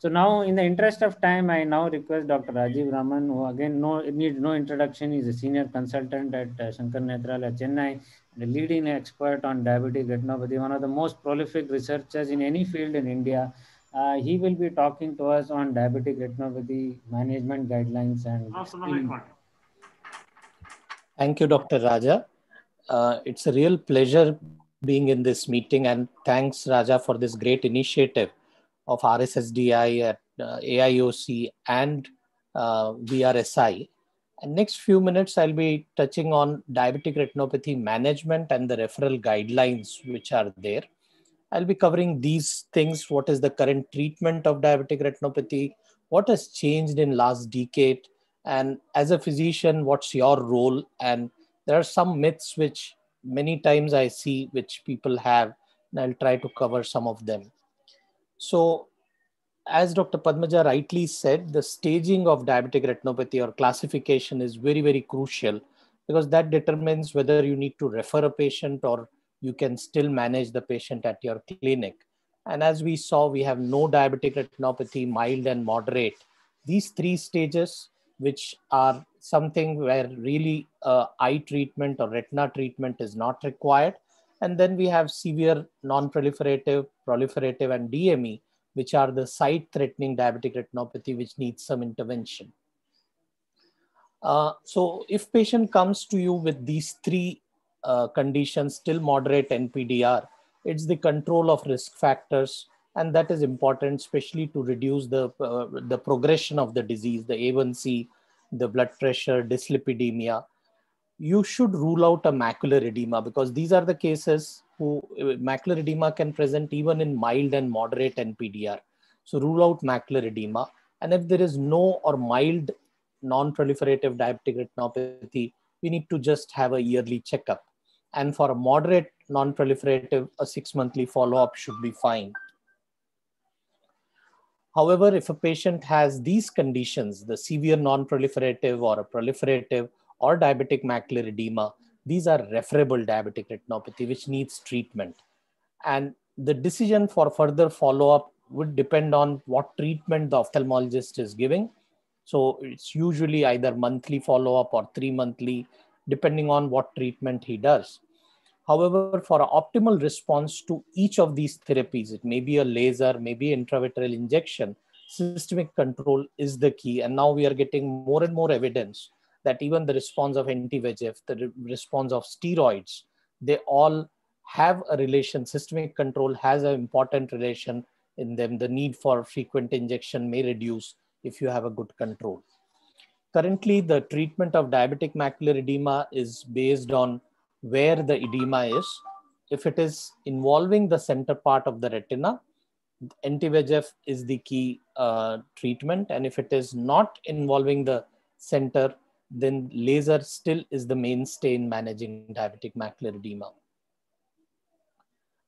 So now in the interest of time, I now request Dr. Rajiv Raman, who again no, needs no introduction. He's a senior consultant at uh, Shankar Netrala, Chennai, a leading expert on diabetic retinopathy, one of the most prolific researchers in any field in India. Uh, he will be talking to us on diabetic retinopathy management guidelines and. Awesome. Thank you, Dr. Raja. Uh, it's a real pleasure being in this meeting and thanks Raja for this great initiative of RSSDI at uh, AIOC and uh, VRSI. And next few minutes, I'll be touching on diabetic retinopathy management and the referral guidelines which are there. I'll be covering these things. What is the current treatment of diabetic retinopathy? What has changed in last decade? And as a physician, what's your role? And there are some myths which many times I see which people have, and I'll try to cover some of them. So, as Dr. Padmaja rightly said, the staging of diabetic retinopathy or classification is very, very crucial because that determines whether you need to refer a patient or you can still manage the patient at your clinic. And as we saw, we have no diabetic retinopathy, mild and moderate. These three stages, which are something where really uh, eye treatment or retina treatment is not required, and then we have severe non-proliferative, proliferative, and DME, which are the site-threatening diabetic retinopathy, which needs some intervention. Uh, so if patient comes to you with these three uh, conditions, still moderate NPDR, it's the control of risk factors, and that is important, especially to reduce the, uh, the progression of the disease, the A1C, the blood pressure, dyslipidemia, you should rule out a macular edema because these are the cases who macular edema can present even in mild and moderate NPDR. So rule out macular edema. And if there is no or mild non-proliferative diabetic retinopathy, we need to just have a yearly checkup. And for a moderate non-proliferative, a six-monthly follow-up should be fine. However, if a patient has these conditions, the severe non-proliferative or a proliferative or diabetic macular edema, these are referable diabetic retinopathy, which needs treatment. And the decision for further follow up would depend on what treatment the ophthalmologist is giving. So it's usually either monthly follow up or three monthly, depending on what treatment he does. However, for optimal response to each of these therapies, it may be a laser, maybe intravitreal injection, systemic control is the key. And now we are getting more and more evidence that even the response of anti-VEGF, the re- response of steroids, they all have a relation. Systemic control has an important relation in them. The need for frequent injection may reduce if you have a good control. Currently, the treatment of diabetic macular edema is based on where the edema is. If it is involving the center part of the retina, anti-VEGF is the key uh, treatment. And if it is not involving the center, then laser still is the mainstay in managing diabetic macular edema.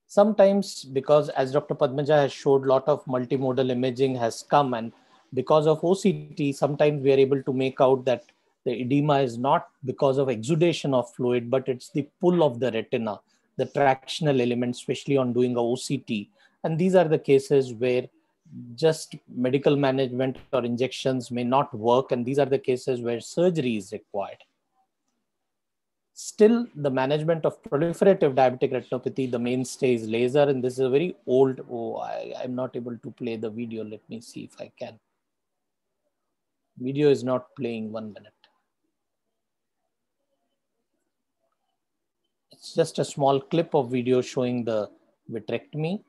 Sometimes because as Dr. Padmaja has showed, lot of multimodal imaging has come and because of OCT, sometimes we are able to make out that the edema is not because of exudation of fluid, but it's the pull of the retina, the tractional element, especially on doing a OCT. And these are the cases where just medical management or injections may not work, and these are the cases where surgery is required. Still, the management of proliferative diabetic retinopathy, the mainstay is laser, and this is a very old. Oh, I, I'm not able to play the video. Let me see if I can. Video is not playing one minute. It's just a small clip of video showing the vitrectomy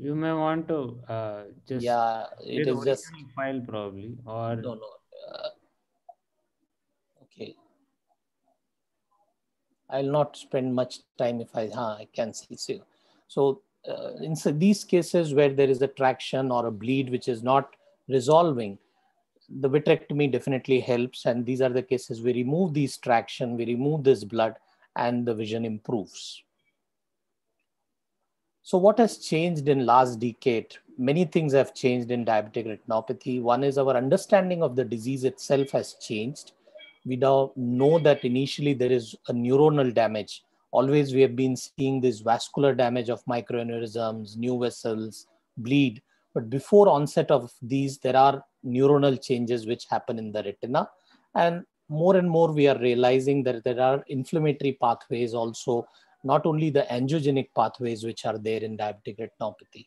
you may want to uh, just yeah it is just file probably or no no uh, okay i'll not spend much time if i huh, i can see so, so uh, in these cases where there is a traction or a bleed which is not resolving the vitrectomy definitely helps and these are the cases we remove these traction we remove this blood and the vision improves so what has changed in last decade? Many things have changed in diabetic retinopathy. One is our understanding of the disease itself has changed. We now know that initially there is a neuronal damage. Always we have been seeing this vascular damage of microaneurysms, new vessels, bleed. But before onset of these, there are neuronal changes which happen in the retina. And more and more we are realizing that there are inflammatory pathways also not only the angiogenic pathways which are there in diabetic retinopathy.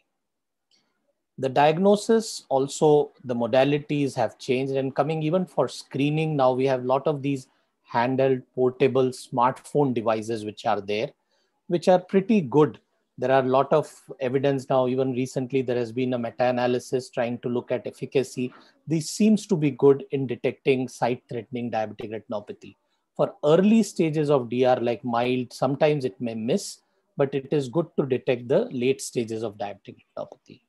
The diagnosis, also the modalities have changed and coming even for screening. Now we have a lot of these handheld portable smartphone devices which are there, which are pretty good. There are a lot of evidence now, even recently there has been a meta-analysis trying to look at efficacy. This seems to be good in detecting sight-threatening diabetic retinopathy for early stages of DR, like mild, sometimes it may miss, but it is good to detect the late stages of diabetic retinopathy.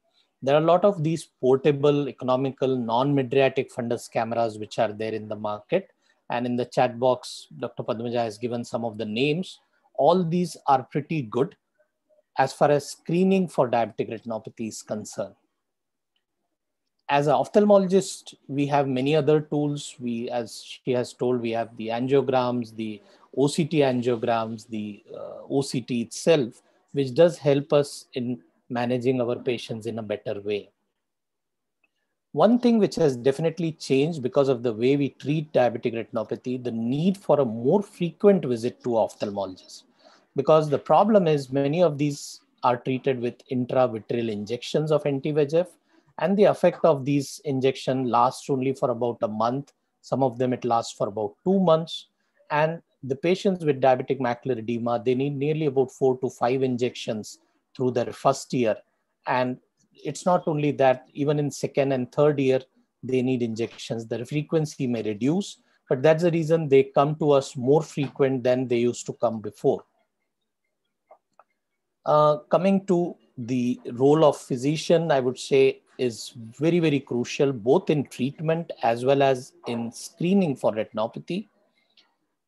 There are a lot of these portable, economical, non-midriatic fundus cameras which are there in the market. And in the chat box, Dr. Padmaja has given some of the names. All these are pretty good as far as screening for diabetic retinopathy is concerned as an ophthalmologist, we have many other tools. We, as she has told, we have the angiograms, the OCT angiograms, the uh, OCT itself, which does help us in managing our patients in a better way. One thing which has definitely changed because of the way we treat diabetic retinopathy, the need for a more frequent visit to ophthalmologists, Because the problem is many of these are treated with intravitreal injections of anti-VEGF, and the effect of these injection lasts only for about a month. Some of them it lasts for about two months. And the patients with diabetic macular edema, they need nearly about four to five injections through their first year. And it's not only that, even in second and third year, they need injections. Their frequency may reduce, but that's the reason they come to us more frequent than they used to come before. Uh, coming to the role of physician, I would say is very, very crucial both in treatment as well as in screening for retinopathy.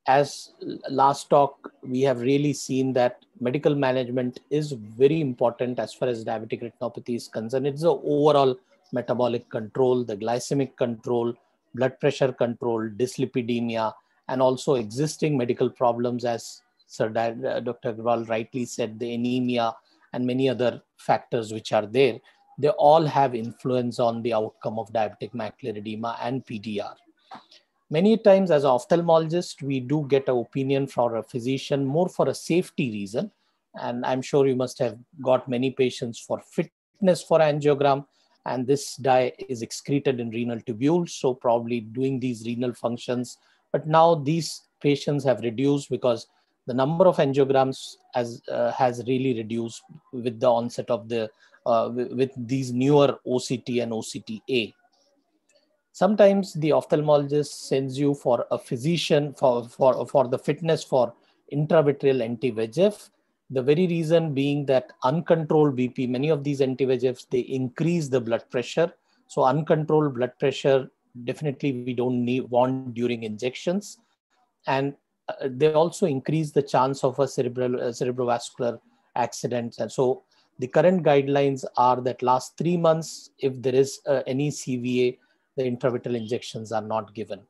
As last talk, we have really seen that medical management is very important as far as diabetic retinopathy is concerned. It's the overall metabolic control, the glycemic control, blood pressure control, dyslipidemia, and also existing medical problems, as Sir Dr. Uh, Agrawal rightly said, the anemia and many other factors which are there they all have influence on the outcome of diabetic macular edema and PDR. Many times as ophthalmologists, we do get an opinion from a physician more for a safety reason. And I'm sure you must have got many patients for fitness for angiogram, and this dye is excreted in renal tubules, so probably doing these renal functions. But now these patients have reduced because the number of angiograms has, uh, has really reduced with the onset of the uh, with these newer OCT and OCTA. Sometimes the ophthalmologist sends you for a physician for, for, for the fitness for intravitreal anti-VEGF. The very reason being that uncontrolled BP, many of these anti-VEGFs, they increase the blood pressure. So uncontrolled blood pressure, definitely we don't need, want during injections. And uh, they also increase the chance of a cerebral uh, cerebrovascular accident and so the current guidelines are that last three months, if there is uh, any CVA, the intravital injections are not given.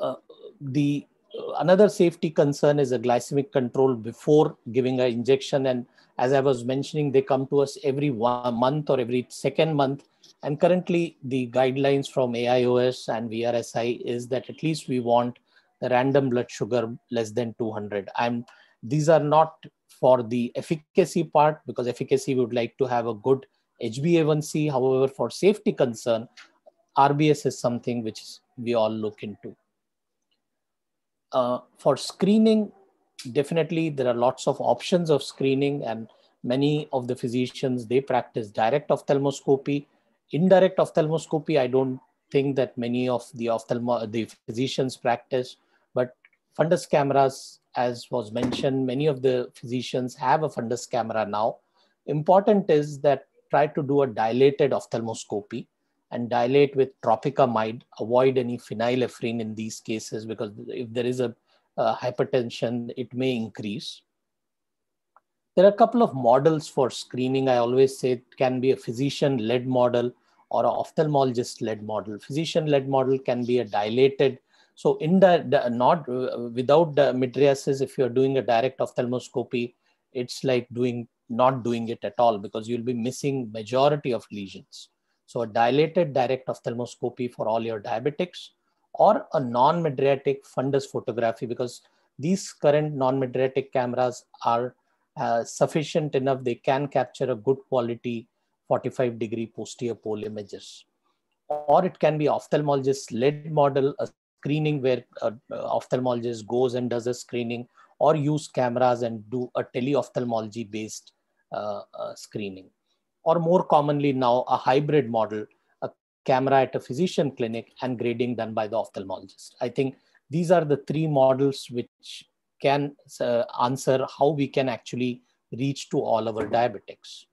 Uh, the uh, another safety concern is a glycemic control before giving an injection. And as I was mentioning, they come to us every one month or every second month. And currently, the guidelines from AIOS and VRSI is that at least we want the random blood sugar less than 200. I'm. these are not for the efficacy part, because efficacy we would like to have a good HbA1c. However, for safety concern, RBS is something which we all look into. Uh, for screening, definitely there are lots of options of screening and many of the physicians, they practice direct ophthalmoscopy. Indirect ophthalmoscopy, I don't think that many of the ophthalmo the physicians practice, but fundus cameras as was mentioned, many of the physicians have a fundus camera now. Important is that try to do a dilated ophthalmoscopy and dilate with tropicamide. Avoid any phenylephrine in these cases because if there is a, a hypertension, it may increase. There are a couple of models for screening. I always say it can be a physician-led model or an ophthalmologist-led model. Physician-led model can be a dilated so in the, the not uh, without the mitriasis, if you're doing a direct ophthalmoscopy, it's like doing not doing it at all because you'll be missing majority of lesions. So a dilated direct ophthalmoscopy for all your diabetics or a non mitriatic fundus photography because these current non mitriatic cameras are uh, sufficient enough. They can capture a good quality 45 degree posterior pole images. Or it can be ophthalmologist led model, a screening where uh, uh, ophthalmologist goes and does a screening or use cameras and do a teleophthalmology based uh, uh, screening. Or more commonly now, a hybrid model, a camera at a physician clinic and grading done by the ophthalmologist. I think these are the three models which can uh, answer how we can actually reach to all our diabetics.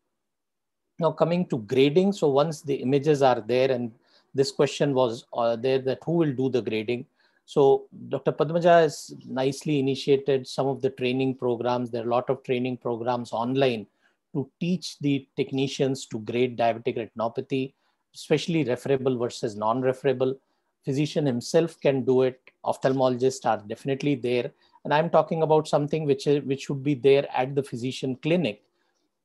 Now coming to grading, so once the images are there and this question was uh, there that who will do the grading. So Dr. Padmaja has nicely initiated some of the training programs. There are a lot of training programs online to teach the technicians to grade diabetic retinopathy, especially referable versus non-referable. Physician himself can do it. Ophthalmologists are definitely there. And I'm talking about something which, which should be there at the physician clinic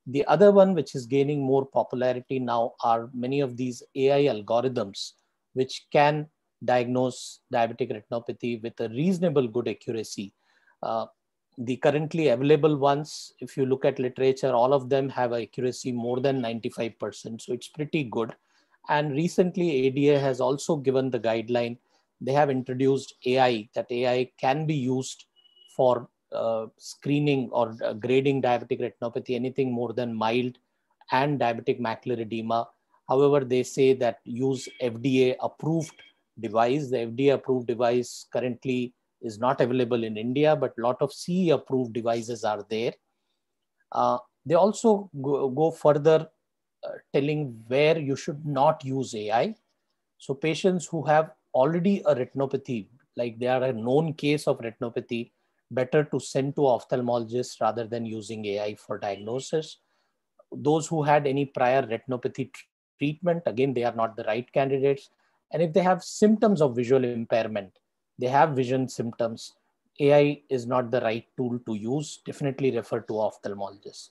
the other one, which is gaining more popularity now, are many of these AI algorithms, which can diagnose diabetic retinopathy with a reasonable good accuracy. Uh, the currently available ones, if you look at literature, all of them have accuracy more than 95%. So it's pretty good. And recently, ADA has also given the guideline. They have introduced AI, that AI can be used for uh, screening or uh, grading diabetic retinopathy anything more than mild and diabetic macular edema. However, they say that use FDA approved device. The FDA approved device currently is not available in India, but a lot of CE approved devices are there. Uh, they also go, go further uh, telling where you should not use AI. So patients who have already a retinopathy, like they are a known case of retinopathy, better to send to ophthalmologists rather than using AI for diagnosis. Those who had any prior retinopathy treatment, again, they are not the right candidates. And if they have symptoms of visual impairment, they have vision symptoms, AI is not the right tool to use. Definitely refer to ophthalmologist.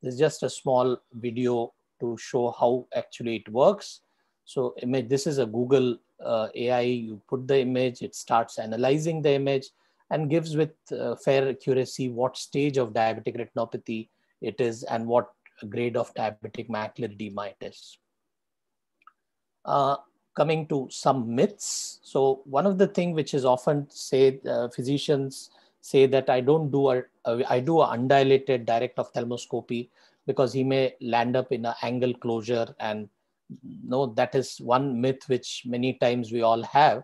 This is just a small video to show how actually it works. So image, this is a Google uh, AI, you put the image, it starts analyzing the image and gives with uh, fair accuracy what stage of diabetic retinopathy it is and what grade of diabetic macular edema it is. Uh, coming to some myths. So one of the thing which is often said, uh, physicians say that I don't do a, I do an undilated direct ophthalmoscopy because he may land up in an angle closure and no, that is one myth which many times we all have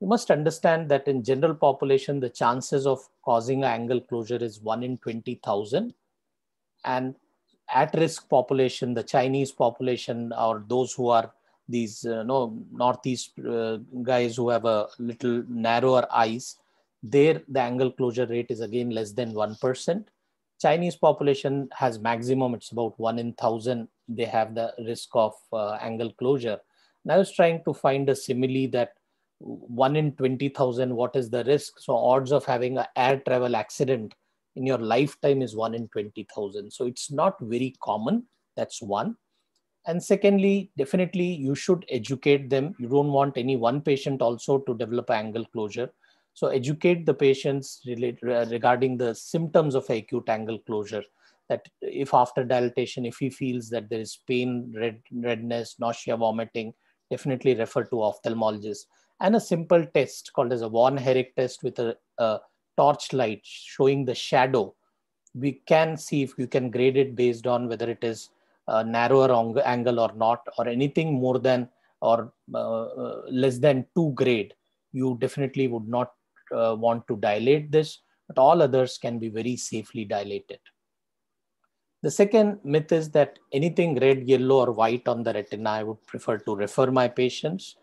you must understand that in general population, the chances of causing angle closure is one in 20,000. And at risk population, the Chinese population or those who are these uh, no northeast uh, guys who have a little narrower eyes, there the angle closure rate is again less than 1%. Chinese population has maximum, it's about one in thousand. They have the risk of uh, angle closure. And I was trying to find a simile that one in 20,000, what is the risk? So, odds of having an air travel accident in your lifetime is one in 20,000. So, it's not very common. That's one. And secondly, definitely you should educate them. You don't want any one patient also to develop angle closure. So, educate the patients regarding the symptoms of acute angle closure. That if after dilatation, if he feels that there is pain, red, redness, nausea, vomiting, definitely refer to ophthalmologist and a simple test called as a Von Herrick test with a, a torch light showing the shadow. We can see if you can grade it based on whether it is a narrower angle or not, or anything more than or uh, uh, less than two grade. You definitely would not uh, want to dilate this, but all others can be very safely dilated. The second myth is that anything red, yellow, or white on the retina, I would prefer to refer my patients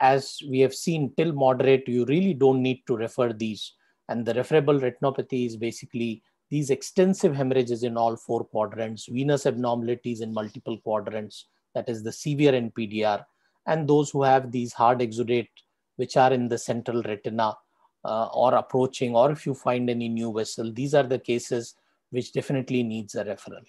as we have seen till moderate, you really don't need to refer these. And the referable retinopathy is basically these extensive hemorrhages in all four quadrants, venous abnormalities in multiple quadrants, that is the severe NPDR, and those who have these hard exudate, which are in the central retina uh, or approaching, or if you find any new vessel, these are the cases which definitely needs a referral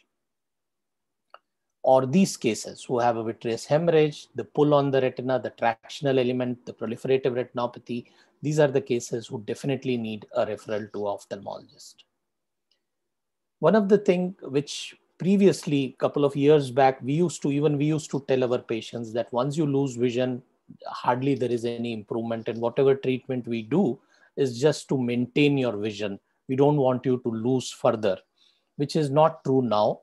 or these cases who have a vitreous hemorrhage, the pull on the retina, the tractional element, the proliferative retinopathy, these are the cases who definitely need a referral to ophthalmologist. One of the thing which previously, couple of years back, we used to, even we used to tell our patients that once you lose vision, hardly there is any improvement and whatever treatment we do is just to maintain your vision. We don't want you to lose further, which is not true now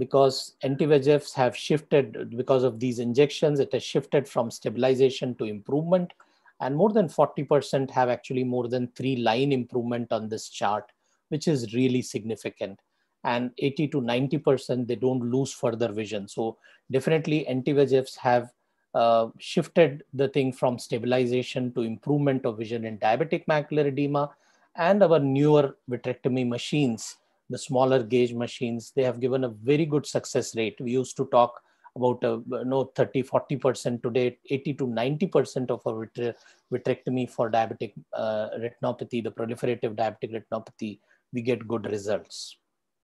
because anti-VEGFs have shifted because of these injections, it has shifted from stabilization to improvement. And more than 40% have actually more than three line improvement on this chart, which is really significant. And 80 to 90%, they don't lose further vision. So definitely anti-VEGFs have uh, shifted the thing from stabilization to improvement of vision in diabetic macular edema and our newer vitrectomy machines the smaller gauge machines, they have given a very good success rate. We used to talk about uh, no 30 40 percent today 80 to 90 percent of a vitre- vitrectomy for diabetic uh, retinopathy the proliferative diabetic retinopathy we get good results